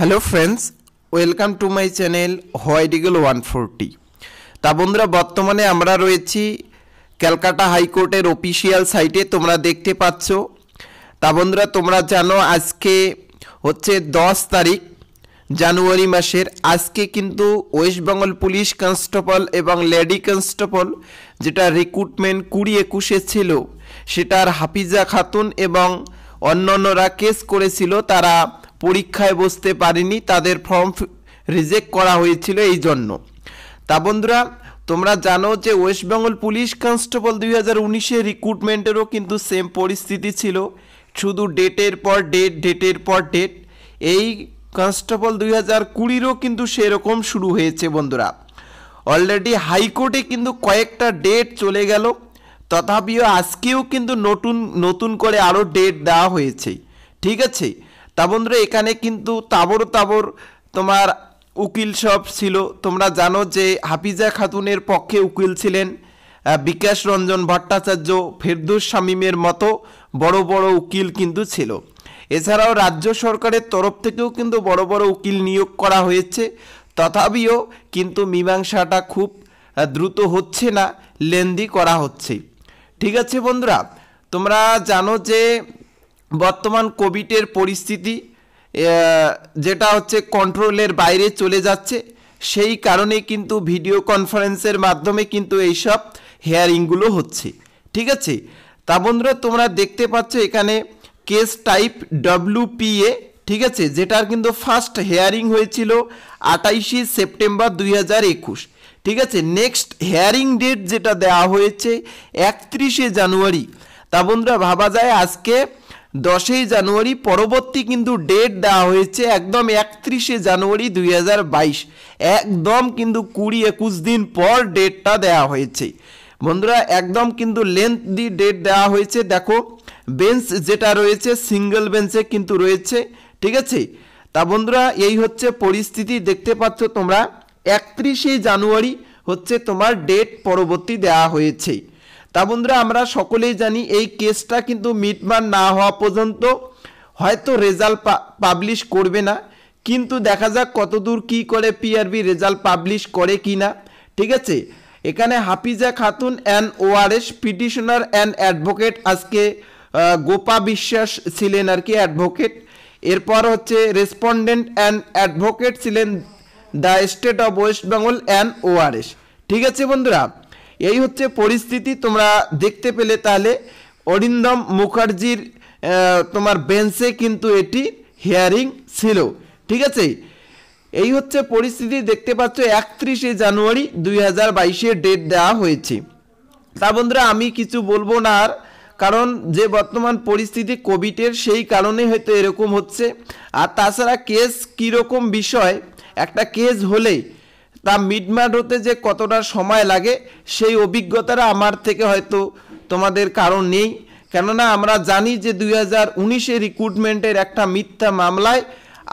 hello friends welcome to my channel White Eagle one forty তা বন্ধুরা বর্তমানে আমরা রয়েছি ক্যালকাটা হাইকোর্টের অফিসিয়াল সাইটে তোমরা দেখতে পাচ্ছ তা বন্ধুরা তোমরা জানো আজকে হচ্ছে দশ তারিখ জানুয়ারি মাসের আজকে কিন্তু ওয়েস্ট বেঙ্গল পুলিশ কনস্টেবল এবং লেডি কনস্টেবল যেটা রিক্রুটমেন্ট কুড়ি একুশে ছিল সেটার হাফিজা খাতুন এবং অন্য অন্যরা কেস করেছিল তারা পরীক্ষায় বসতে পারেনি তাদের ফর্ম রিজেক্ট করা হয়েছিল এই জন্য তা বন্ধুরা তোমরা জানো যে ওয়েস্ট বেঙ্গল পুলিশ কনস্টেবল দুই হাজার উনিশের রিক্রুটমেন্টেরও কিন্তু সেম পরিস্থিতি ছিল শুধু ডেটের পর ডেট ডেটের পর ডেট এই কনস্টেবল দুই হাজার কুড়িরও কিন্তু সেরকম শুরু হয়েছে বন্ধুরা অলরেডি হাইকোর্টে কিন্তু কয়েকটা ডেট চলে গেল তথাপিও আজকেও কিন্তু নতুন নতুন করে আরও ডেট দেওয়া হয়েছে ঠিক আছে তা বন্ধুরা এখানে কিন্তু তাবর তাবর তোমার উকিল সব ছিল তোমরা জানো যে হাফিজা খাতুনের পক্ষে উকিল ছিলেন বিকাশ রঞ্জন ভট্টাচার্য ফেরদুস শামীমের মতো বড় বড় উকিল কিন্তু ছিল এছাড়াও রাজ্য সরকারের তরফ থেকেও কিন্তু বড় বড় উকিল নিয়োগ করা হয়েছে তথাপিও কিন্তু মীমাংসাটা খুব দ্রুত হচ্ছে না লেন্দি করা হচ্ছে ঠিক আছে বন্ধুরা তোমরা জানো যে বর্তমান কোভিডের পরিস্থিতি যেটা হচ্ছে কন্ট্রোলের বাইরে চলে যাচ্ছে সেই কারণে কিন্তু ভিডিও কনফারেন্সের মাধ্যমে কিন্তু এইসব হেয়ারিংগুলো হচ্ছে ঠিক আছে তা বন্ধুরা তোমরা দেখতে পাচ্ছ এখানে কেস টাইপ ডব্লিউপিএ ঠিক আছে যেটার কিন্তু ফার্স্ট হেয়ারিং হয়েছিল আটাইশে সেপ্টেম্বর দুই ঠিক আছে নেক্সট হেয়ারিং ডেট যেটা দেওয়া হয়েছে একত্রিশে জানুয়ারি তা বন্ধুরা ভাবা যায় আজকে দশই জানুয়ারি পরবর্তী কিন্তু ডেট দেওয়া হয়েছে একদম একত্রিশে জানুয়ারি দুই একদম কিন্তু কুড়ি একুশ দিন পর ডেটটা দেওয়া হয়েছে বন্ধুরা একদম কিন্তু দি ডেট দেওয়া হয়েছে দেখো বেঞ্চ যেটা রয়েছে সিঙ্গেল বেঞ্চে কিন্তু রয়েছে ঠিক আছে তা বন্ধুরা এই হচ্ছে পরিস্থিতি দেখতে পাচ্ছ তোমরা একত্রিশে জানুয়ারি হচ্ছে তোমার ডেট পরবর্তী দেওয়া হয়েছে তা বন্ধুরা আমরা সকলেই জানি এই কেসটা কিন্তু মিটমান না হওয়া পর্যন্ত হয়তো রেজাল্ট পাবলিশ করবে না কিন্তু দেখা যাক কতদূর কি করে পিআরবি রেজাল্ট পাবলিশ করে কি না ঠিক আছে এখানে Hafiza Khatun and ORS petitioner and advocate আজকে গোপা বিশ্বাস ছিলেন আর কি অ্যাডভোকেট এরপর হচ্ছে রেসপন্ডেন্ট অ্যান্ড অ্যাডভোকেট ছিলেন the state of West Bengal and ORS ঠিক আছে বন্ধুরা এই হচ্ছে পরিস্থিতি তোমরা দেখতে পেলে তাহলে অরিন্দম মুখার্জির তোমার বেঞ্চে কিন্তু এটি হিয়ারিং ছিল ঠিক আছে এই হচ্ছে পরিস্থিতি দেখতে পাচ্ছ একত্রিশে জানুয়ারি দুই হাজার বাইশে ডেট দেওয়া হয়েছে তা বন্ধুরা আমি কিছু বলবো না আর কারণ যে বর্তমান পরিস্থিতি কোভিডের সেই কারণে হয়তো এরকম হচ্ছে আর তাছাড়া কেস কীরকম বিষয় একটা কেস হলেই তা মিটমাট হতে যে কতটা সময় লাগে সেই অভিজ্ঞতাটা আমার থেকে হয়তো তোমাদের কারণ নেই কেননা আমরা জানি যে দুই হাজার উনিশে রিক্রুটমেন্টের একটা মিথ্যা মামলায়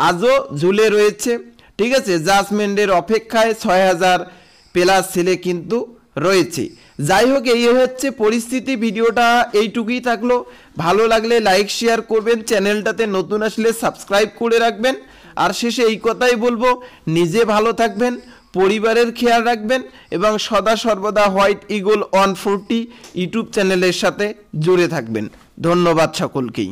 আজও ঝুলে রয়েছে ঠিক আছে জাজমেন্টের অপেক্ষায় ছয় হাজার প্লাস ছেলে কিন্তু রয়েছে যাই হোক এই হচ্ছে পরিস্থিতি ভিডিওটা এইটুকুই থাকলো ভালো লাগলে লাইক শেয়ার করবেন চ্যানেলটাতে নতুন আসলে সাবস্ক্রাইব করে রাখবেন আর শেষে এই কথাই বলবো নিজে ভালো থাকবেন পরিবারের খেয়াল রাখবেন এবং সদা সর্বদা White Eagle one forty YouTube চ্যানেলের সাথে জুড়ে থাকবেন ধন্যবাদ সকলকেই